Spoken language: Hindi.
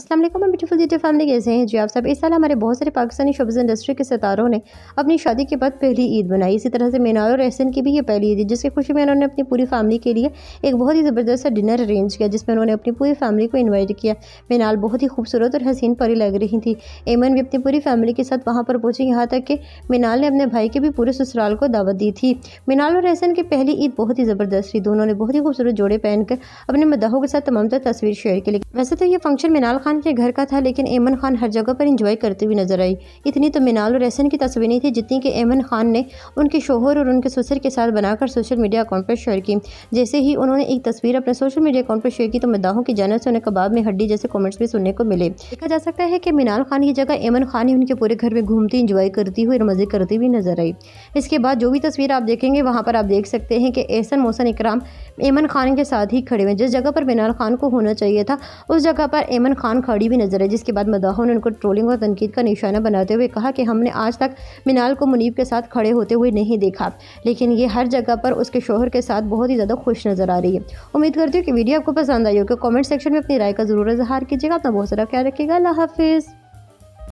असलम ब्यूटीफुल जीटी फैमिली कैसे हैं जी आप सब इस साल हमारे बहुत सारे पाकिस्तानी शोबज इंडस्ट्री के सितारों ने अपनी शादी के बाद पहली ईद बनाई इसी तरह से मीनार और एहसन की भी ये पहली ईद है जिसकी खुशी में उन्होंने अपनी पूरी फैमिली के लिए एक बहुत ही ज़बरदस्त डिनर अरेंज किया जिसमें उन्होंने अपनी पूरी फैमिली को इन्वाइट किया मीनार बहुत ही खूबसूरत और हसीन परी लग रही थी एमन भी अपनी पूरी फैमिली के साथ वहाँ पर पहुँची यहाँ तक कि मीनाल ने अपने भाई के भी पूरे ससुराल को दावत दी थी मीनार और एहसन की पहली ईद बहुत ही ज़बरदस्त थी दोनों ने बहुत ही खूबसूरत जोड़े पहनकर अपने मदाहों के साथ तमाम तस्वीर शेयर की वैसे तो ये फंक्शन मीनार खान खान के घर का था लेकिन ऐमन खान हर जगह पर इंजॉय करती हुई नजर आई इतनी तो मिनाल और एहसन की तस्वीरें थी जितनी कि ऐमन खान ने उनके शोहर और उनके ससुर के साथ बनाकर सोशल मीडिया अकाउंट पर शेयर की जैसे ही उन्होंने एक तस्वीर अपने सोशल मीडिया अकाउंट पर शेयर की तो मदाहों की जानव से उन्हें कबाब में हड्डी जैसे कॉमेंट्स भी सुनने को मिले देखा जा सकता है कि मिनाल खान की जगह ऐमन खान ही उनके पूरे घर में घूमती इंजॉय करती हुई और मजे करती हुई नजर आई इसके बाद जो भी तस्वीर आप देखेंगे वहाँ पर आप देख सकते हैं कि एहसन मोहसन इकराम ऐमन खान के साथ ही खड़े हुए जिस जगह पर मिनाल खान को होना चाहिए था उस जगह पर ऐमन खान खड़ी भी नजर है जिसके बाद मदाहों ने उनको ट्रोलिंग और तनकीद का निशाना बनाते हुए कहा कि हमने आज तक मिनाल को मुनीब के साथ खड़े होते हुए नहीं देखा लेकिन ये हर जगह पर उसके शोहर के साथ बहुत ही ज़्यादा खुश नजर आ रही है उम्मीद करती हूँ कि वीडियो आपको पसंद आई होगी कमेंट सेक्शन में अपनी राय का ज़रूर इजहार कीजिएगा अपना बहुत सारा ख्याल रखिएगा अल्लाह हाफिज़